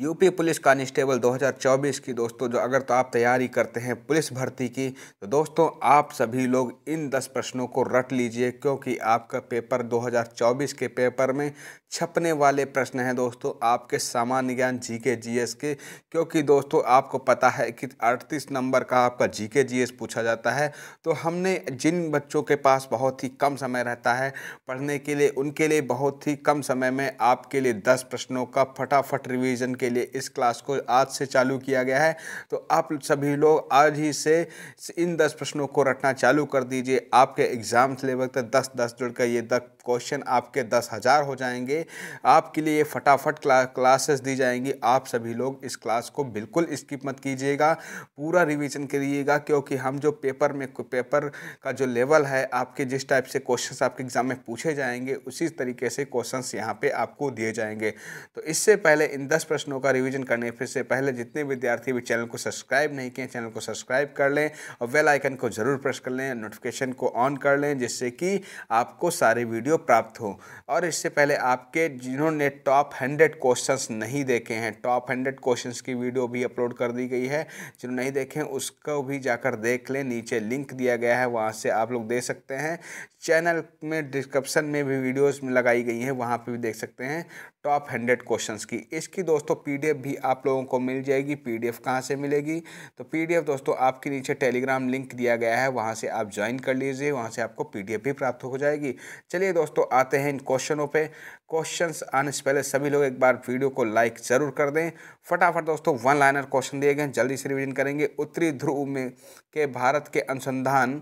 UP police constable 2024 की दोस्तों जो अगर तो आप तैयारी करते हैं पुलिस भर्ती की तो दोस्तों आप सभी लोग इन 10 प्रश्नों को रट लीजिए क्योंकि आपका पेपर 2024 के पेपर में छपने वाले प्रश्न हैं दोस्तों आपके सामान्य ज्ञान जी के जी एस के क्योंकि दोस्तों आपको पता है कि अड़तीस नंबर का आपका जी के जी एस पूछा जाता है तो हमने जिन बच्चों के पास बहुत ही कम समय रहता है पढ़ने के लिए उनके लिए बहुत ही कम समय में आपके लिए दस प्रश्नों का फटाफट रिविज़न के लिए इस क्लास को आज से चालू किया गया है तो आप सभी लोग आज ही से इन दस प्रश्नों को रटना चालू कर दीजिए आपके एग्ज़ाम सिलेबस तक दस दस जुड़कर ये दस क्वेश्चन आपके दस हज़ार हो जाएंगे आपके लिए फटाफट क्ला, क्लासेस दी जाएंगी आप सभी लोग इस क्लास को बिल्कुल स्किप मत कीजिएगा पूरा रिवीजन करिएगा क्योंकि हम जो पेपर में पेपर का जो लेवल है आपके जिस टाइप से क्वेश्चंस आपके एग्ज़ाम में पूछे जाएंगे उसी तरीके से क्वेश्चंस यहाँ पे आपको दिए जाएंगे तो इससे पहले इन दस प्रश्नों का रिविजन करने फिर से पहले जितने विद्यार्थी भी चैनल को सब्सक्राइब नहीं किए चैनल को सब्सक्राइब कर लें और वेलाइकन को ज़रूर प्रेस कर लें नोटिफिकेशन को ऑन कर लें जिससे कि आपको सारे वीडियो वीडियो प्राप्त हो और इससे पहले आपके जिन्होंने टॉप हंड्रेड क्वेश्चंस नहीं देखे हैं टॉप हंड्रेड क्वेश्चंस की वीडियो भी अपलोड कर दी गई है जिन्होंने नहीं देखे हैं उसको भी जाकर देख लें नीचे लिंक दिया गया है वहाँ से आप लोग दे सकते हैं चैनल में डिस्क्रिप्सन में भी वीडियोस में लगाई गई हैं वहाँ पे भी देख सकते हैं टॉप हंड्रेड क्वेश्चंस की इसकी दोस्तों पीडीएफ भी आप लोगों को मिल जाएगी पीडीएफ कहाँ से मिलेगी तो पीडीएफ दोस्तों आपके नीचे टेलीग्राम लिंक दिया गया है वहाँ से आप ज्वाइन कर लीजिए वहाँ से आपको पीडीएफ भी प्राप्त हो जाएगी चलिए दोस्तों दोस्तों आते हैं इन क्वेश्चनों पे क्वेश्चंस आने से पहले सभी लोग एक बार वीडियो को लाइक ज़रूर कर दें फटाफट दोस्तों वन लाइनर क्वेश्चन दिए गए जल्दी से रिविजन करेंगे उत्तरी ध्रुव में के भारत के अनुसंधान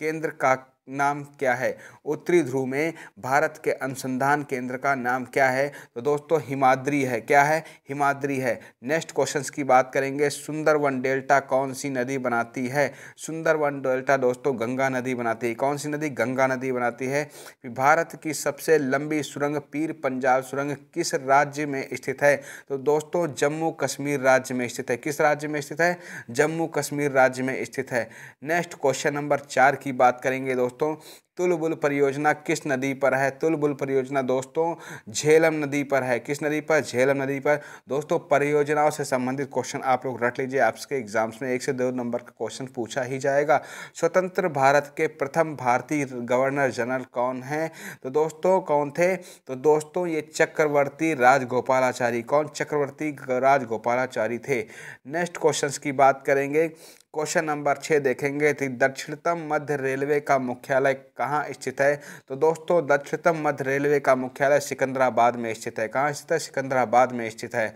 केंद्र का नाम क्या है उत्तरी ध्रुव में भारत के अनुसंधान केंद्र का नाम क्या है तो दोस्तों हिमाद्री है क्या है हिमाद्री है नेक्स्ट क्वेश्चंस की बात करेंगे सुंदरवन डेल्टा कौन सी नदी बनाती है सुंदरवन डेल्टा दोस्तों गंगा नदी बनाती है कौन सी नदी गंगा नदी बनाती है भारत की सबसे लंबी सुरंग पीर पंजाब सुरंग किस राज्य में स्थित है तो दोस्तों जम्मू कश्मीर राज्य में स्थित है किस राज्य में स्थित है जम्मू कश्मीर राज्य में स्थित है नेक्स्ट क्वेश्चन नंबर चार की बात करेंगे दोस्तों Boston तुलबुल परियोजना किस नदी पर है तुलबुल परियोजना दोस्तों झेलम नदी पर है किस नदी पर झेलम नदी पर दोस्तों परियोजनाओं से संबंधित क्वेश्चन आप लोग रट लीजिए आपके एग्जाम्स में एक से दो नंबर का क्वेश्चन पूछा ही जाएगा स्वतंत्र भारत के प्रथम भारतीय गवर्नर जनरल कौन हैं तो दोस्तों कौन थे तो दोस्तों ये चक्रवर्ती राजगोपालाचारी कौन चक्रवर्ती राजगोपालाचारी थे नेक्स्ट क्वेश्चन की बात करेंगे क्वेश्चन नंबर छः देखेंगे दक्षिणतम मध्य रेलवे का मुख्यालय कहाँ स्थित है तो दोस्तों दक्षिणतम मध्य रेलवे का मुख्यालय सिकंदराबाद में स्थित है कहाँ स्थित है सिकंदराबाद में स्थित है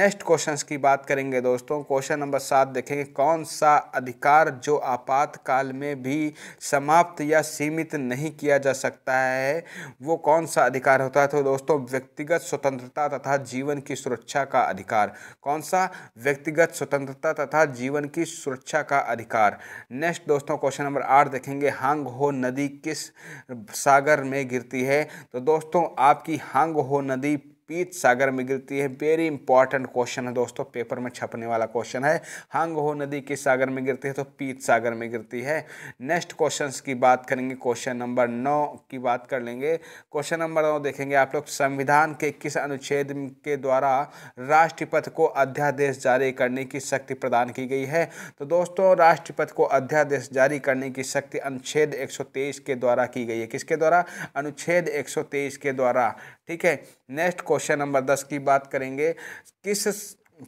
नेक्स्ट क्वेश्चन की बात करेंगे दोस्तों क्वेश्चन नंबर सात देखेंगे कौन सा अधिकार जो आपातकाल में भी समाप्त या सीमित नहीं किया जा सकता है वो कौन सा अधिकार होता है तो दोस्तों व्यक्तिगत स्वतंत्रता तथा जीवन की सुरक्षा का अधिकार कौन सा व्यक्तिगत स्वतंत्रता तथा जीवन की सुरक्षा का अधिकार नेक्स्ट दोस्तों क्वेश्चन नंबर आठ देखेंगे हांग हो नदी किस सागर में गिरती है तो दोस्तों आपकी हांग हो नदी पीत सागर में गिरती है वेरी इंपॉर्टेंट क्वेश्चन है दोस्तों पेपर में छपने वाला क्वेश्चन है हंग हो नदी किस सागर में गिरती है तो पीत सागर में गिरती है नेक्स्ट क्वेश्चन की बात करेंगे क्वेश्चन नंबर नौ की बात कर लेंगे क्वेश्चन नंबर नौ देखेंगे आप लोग संविधान के किस अनुच्छेद के द्वारा राष्ट्रपति को अध्यादेश जारी करने की शक्ति प्रदान की गई है तो दोस्तों राष्ट्रपति को अध्यादेश जारी करने की शक्ति अनुच्छेद एक के द्वारा की गई है किसके द्वारा अनुच्छेद एक के द्वारा ठीक है नेक्स्ट क्वेश्चन नंबर दस की बात करेंगे किस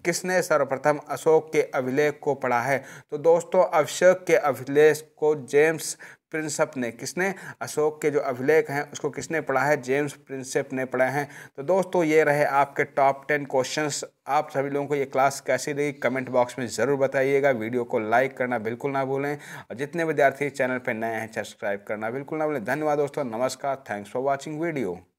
किसने सर्वप्रथम अशोक के अभिलेख को पढ़ा है तो दोस्तों अशोक के अभिलेख को जेम्स प्रिंसप ने किसने अशोक के जो अभिलेख हैं उसको किसने पढ़ा है जेम्स प्रिंसप ने पढ़ा है तो दोस्तों ये रहे आपके टॉप टेन क्वेश्चंस आप सभी लोगों को ये क्लास कैसी रही कमेंट बॉक्स में ज़रूर बताइएगा वीडियो को लाइक करना बिल्कुल ना भूलें और जितने विद्यार्थी चैनल पर नए हैं सब्सक्राइब करना बिल्कुल ना भूलें धन्यवाद दोस्तों नमस्कार थैंक्स फॉर वॉचिंग वीडियो